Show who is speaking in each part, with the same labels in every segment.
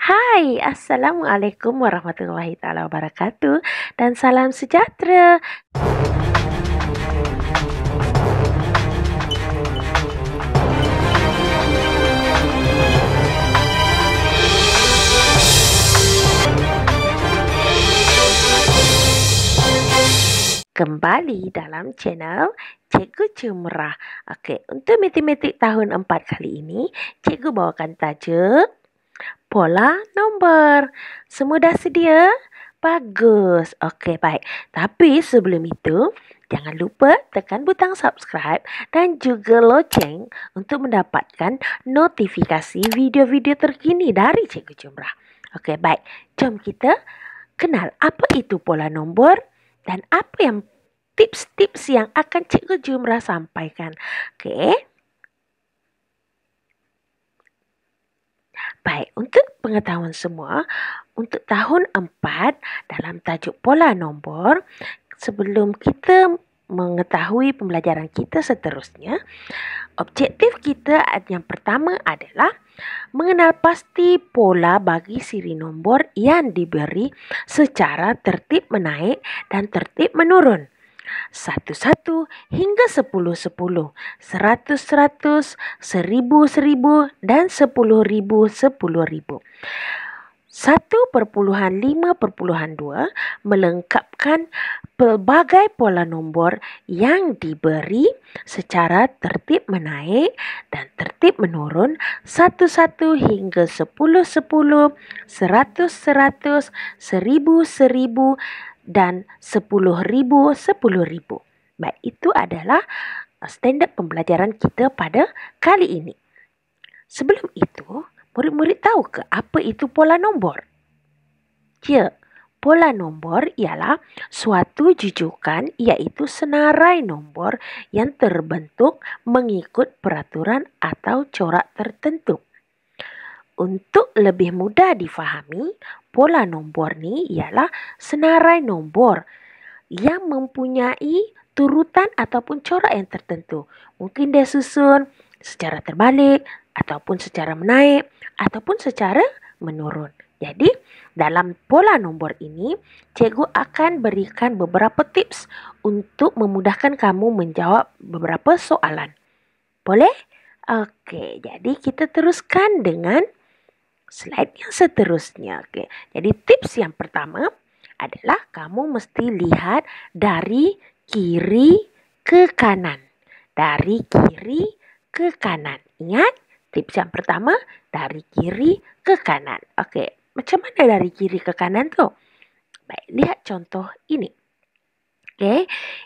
Speaker 1: Hai, Assalamualaikum warahmatullahi taala wabarakatuh dan salam sejahtera. kembali dalam channel Cikgu Cemerah. Okey, untuk matematik tahun 4 kali ini, cikgu bawakan tajuk pola nombor. Semua dah sedia? Bagus. Okey, baik. Tapi sebelum itu, jangan lupa tekan butang subscribe dan juga loceng untuk mendapatkan notifikasi video-video terkini dari Cikgu Jumrah. Okey, baik. Jom kita kenal apa itu pola nombor dan apa yang tips-tips yang akan Cikgu Jumrah sampaikan. Okey. Baik, untuk pengetahuan semua, untuk tahun 4 dalam tajuk pola nombor, sebelum kita mengetahui pembelajaran kita seterusnya, objektif kita yang pertama adalah mengenal pasti pola bagi siri nombor yang diberi secara tertib menaik dan tertib menurun satu-satu hingga sepuluh-sepuluh, seratus-seratus, seribu-seribu, dan sepuluh-ribu-sepuluh-ribu. satu perpuluhan perpuluhan lima dua melengkapkan pelbagai pola nombor yang diberi secara tertib menaik dan tertib menurun satu satu hingga sepuluh sepuluh seratus seratus seribu seribu dan sepuluh ribu sepuluh ribu. Baik, itu adalah uh, standard pembelajaran kita pada kali ini. Sebelum itu, murid-murid tahu ke apa itu pola nombor? Ya, pola nombor ialah suatu jujukan iaitu senarai nombor yang terbentuk mengikut peraturan atau corak tertentu. Untuk lebih mudah difahami, pola nombor ni ialah senarai nombor yang mempunyai turutan ataupun corak yang tertentu. Mungkin dia susun secara terbalik ataupun secara menaik ataupun secara menurun. Jadi, dalam pola nombor ini, cikgu akan berikan beberapa tips untuk memudahkan kamu menjawab beberapa soalan. Boleh? Okey, jadi kita teruskan dengan slide yang seterusnya. Okay. Jadi tips yang pertama adalah kamu mesti lihat dari kiri ke kanan. Dari kiri ke kanan. Ingat tips yang pertama dari kiri ke kanan. Oke, okay. macam mana dari kiri ke kanan tuh? Baik, lihat contoh ini. Oke, okay.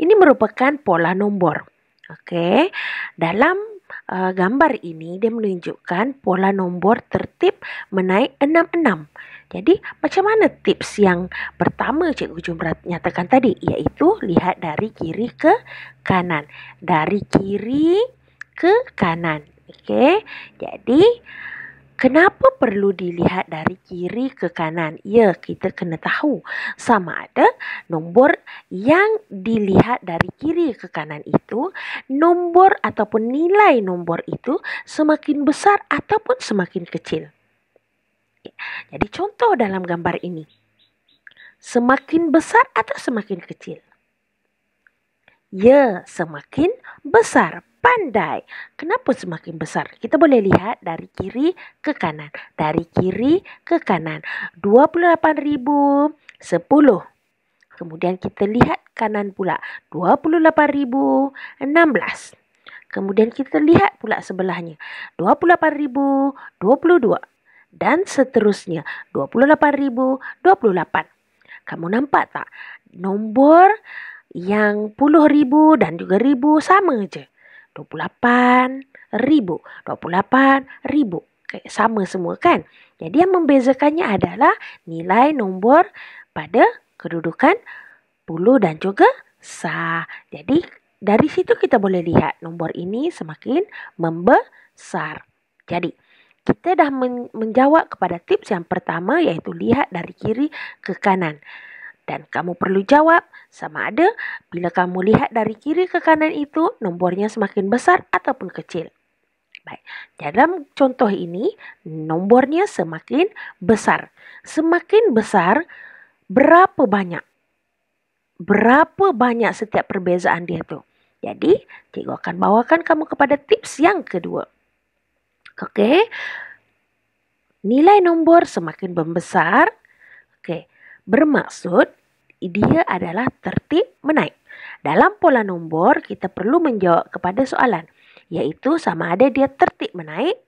Speaker 1: ini merupakan pola nomor. Oke, okay. dalam uh, gambar ini dia menunjukkan pola nombor tertib menaik 66. Jadi macam mana tips yang pertama Cikgu Jumrah nyatakan tadi iaitu lihat dari kiri ke kanan. Dari kiri ke kanan. Okey. Jadi uh, Kenapa perlu dilihat dari kiri ke kanan? Ya, kita kena tahu sama ada nombor yang dilihat dari kiri ke kanan itu, nombor ataupun nilai nombor itu semakin besar ataupun semakin kecil. Ya, jadi contoh dalam gambar ini. Semakin besar atau semakin kecil? Ya, semakin besar pandai. Kenapa semakin besar? Kita boleh lihat dari kiri ke kanan. Dari kiri ke kanan. 28,000. 10. Kemudian kita lihat kanan pula. 28,000. 16. Kemudian kita lihat pula sebelahnya. 28,000. 22. Dan seterusnya 28,028. Kamu nampak tak? Nombor yang puluh ribu dan juga ribu sama je. 28 ribu. 28 ribu. sama semua kan? Jadi yang membezakannya adalah nilai nombor pada kedudukan puluh dan juga sah. Jadi dari situ kita boleh lihat nombor ini semakin membesar. Jadi kita dah menjawab kepada tips yang pertama iaitu lihat dari kiri ke kanan dan kamu perlu jawab sama ada bila kamu lihat dari kiri ke kanan itu nombornya semakin besar ataupun kecil. Baik, dalam contoh ini nombornya semakin besar. Semakin besar berapa banyak? Berapa banyak setiap perbezaan dia tu? Jadi, cikgu akan bawakan kamu kepada tips yang kedua. Okey. Nilai nombor semakin membesar. Okey bermaksud dia adalah tertib menaik. Dalam pola nombor, kita perlu menjawab kepada soalan, yaitu sama ada dia tertib menaik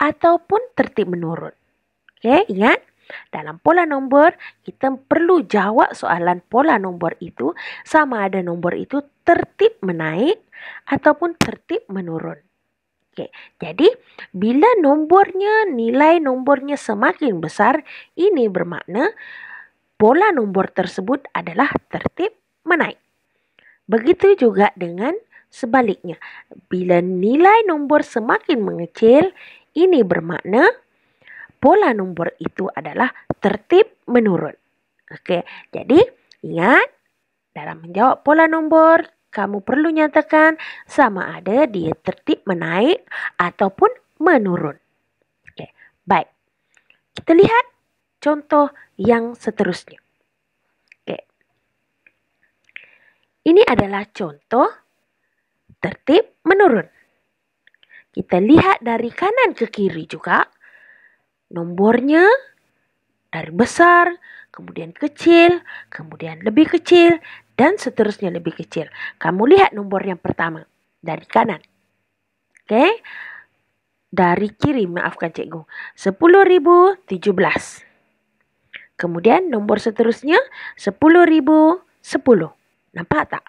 Speaker 1: ataupun tertib menurun. Okey, ingat? Dalam pola nombor, kita perlu jawab soalan pola nombor itu sama ada nombor itu tertib menaik ataupun tertib menurun. Okey. Jadi, bila nombornya nilai nombornya semakin besar, ini bermakna pola nombor tersebut adalah tertib menaik. Begitu juga dengan sebaliknya. Bila nilai nombor semakin mengecil, ini bermakna pola nombor itu adalah tertib menurun. Oke, jadi ingat dalam menjawab pola nombor, kamu perlu nyatakan sama ada dia tertib menaik ataupun menurun. Oke, baik. Kita lihat contoh yang seterusnya. Oke. Ini adalah contoh tertib menurun. Kita lihat dari kanan ke kiri juga. Nombornya dari besar, kemudian kecil, kemudian lebih kecil, dan seterusnya lebih kecil. Kamu lihat nombor yang pertama dari kanan. Oke. Okay? Dari kiri, maafkan cikgu. 10,017. 10,017. Kemudian nombor seterusnya 10,010. Nampak tak?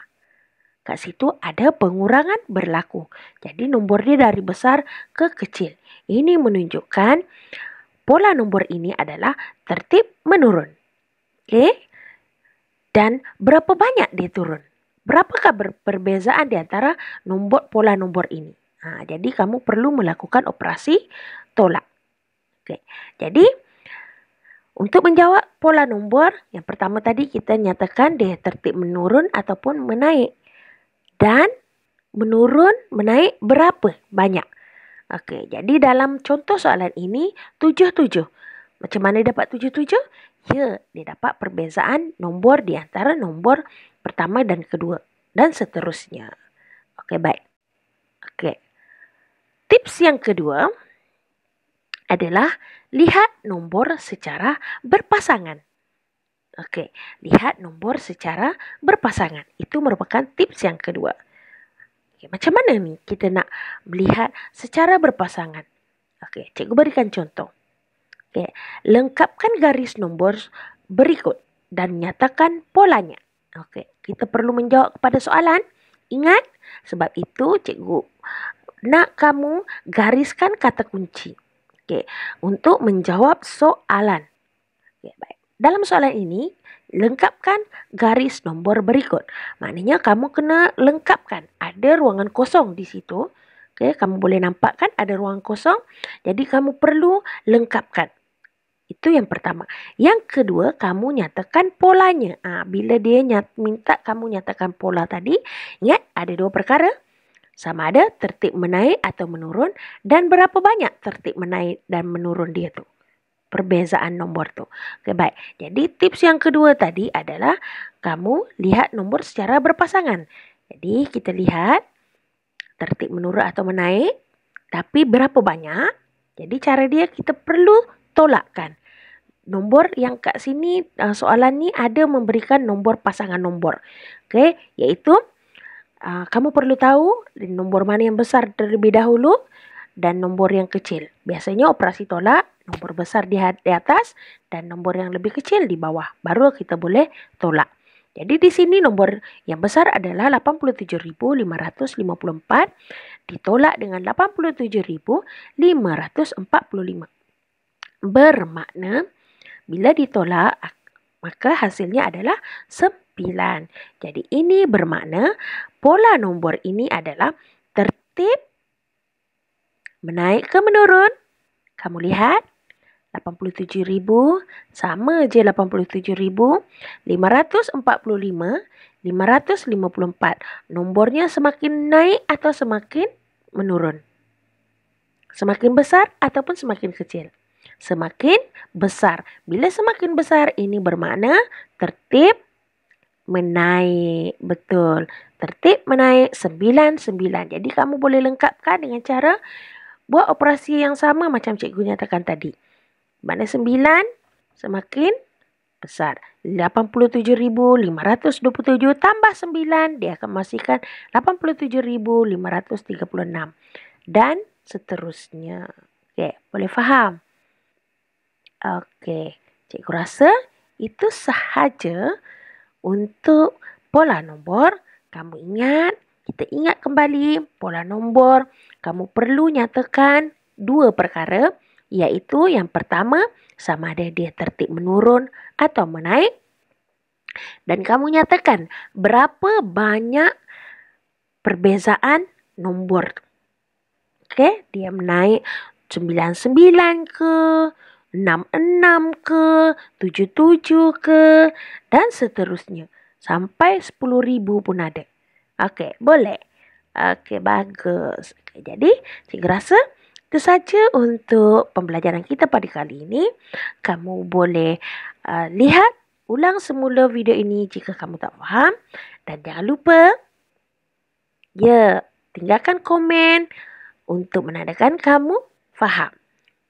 Speaker 1: Kat situ ada pengurangan berlaku. Jadi nombor dia dari besar ke kecil. Ini menunjukkan pola nombor ini adalah tertib menurun. Okey? Dan berapa banyak dia turun? Berapakah perbezaan di antara nombor pola nombor ini? Ha, jadi kamu perlu melakukan operasi tolak. Okey. Jadi untuk menjawab pola nombor, yang pertama tadi kita nyatakan dia tertib menurun ataupun menaik. Dan menurun, menaik berapa? Banyak. Okey, jadi dalam contoh soalan ini, tujuh tujuh. Macam mana dapat tujuh tujuh? Ya, dia dapat perbezaan nombor di antara nombor pertama dan kedua dan seterusnya. Okey, baik. Okey. Tips yang kedua adalah lihat nombor secara berpasangan. Oke, lihat nombor secara berpasangan. Itu merupakan tips yang kedua. Oke, macam mana ni? kita nak melihat secara berpasangan? Oke, cikgu berikan contoh. Oke, lengkapkan garis nombor berikut dan nyatakan polanya. Oke, kita perlu menjawab kepada soalan. Ingat, sebab itu cikgu nak kamu gariskan kata kunci. Okey, untuk menjawab soalan. Okay, baik. Dalam soalan ini, lengkapkan garis nombor berikut. Maknanya kamu kena lengkapkan. Ada ruangan kosong di situ. Okey, kamu boleh nampak kan ada ruangan kosong. Jadi kamu perlu lengkapkan. Itu yang pertama. Yang kedua, kamu nyatakan polanya. Ha, bila dia nyat, minta kamu nyatakan pola tadi, ingat ada dua perkara sama ada tertib menaik atau menurun dan berapa banyak tertib menaik dan menurun dia tu. Perbezaan nombor tu. Okay, baik. Jadi tips yang kedua tadi adalah kamu lihat nombor secara berpasangan. Jadi kita lihat tertib menurun atau menaik tapi berapa banyak. Jadi cara dia kita perlu tolakkan. Nombor yang kat sini eh, soalan ni ada memberikan nombor pasangan nombor. Okey, iaitu Ah, kamu perlu tahu nombor mana yang besar terlebih dahulu dan nombor yang kecil. Biasanya operasi tolak nombor besar ha-, di atas dan nombor yang lebih kecil di bawah. Baru kita boleh tolak. Jadi di sini nombor yang besar adalah 87,554 ditolak dengan 87,545. Bermakna bila ditolak maka hasilnya adalah 9,000 pilihan. Jadi ini bermakna pola nombor ini adalah tertib menaik ke menurun. Kamu lihat 87,000 sama je 87,000 545 554 nombornya semakin naik atau semakin menurun. Semakin besar ataupun semakin kecil. Semakin besar. Bila semakin besar ini bermakna tertib menaik. Betul. Tertib menaik 99. Jadi kamu boleh lengkapkan dengan cara buat operasi yang sama macam cikgu nyatakan tadi. Mana 9 semakin besar. 87,527 tambah 9 dia akan menghasilkan 87,536. Dan seterusnya. Okey, boleh faham? Okey, cikgu rasa itu sahaja untuk pola nombor, kamu ingat, kita ingat kembali pola nombor. Kamu perlu nyatakan dua perkara, iaitu yang pertama, sama ada dia tertib menurun atau menaik. Dan kamu nyatakan berapa banyak perbezaan nombor. Okay, dia menaik 99 ke 66 ke, 77 ke dan seterusnya. Sampai ribu pun ada. Okey, boleh. Okey, bagus. Okay, jadi, cikgu rasa itu saja untuk pembelajaran kita pada kali ini. Kamu boleh uh, lihat ulang semula video ini jika kamu tak faham. Dan jangan lupa, ya, tinggalkan komen untuk menandakan kamu faham.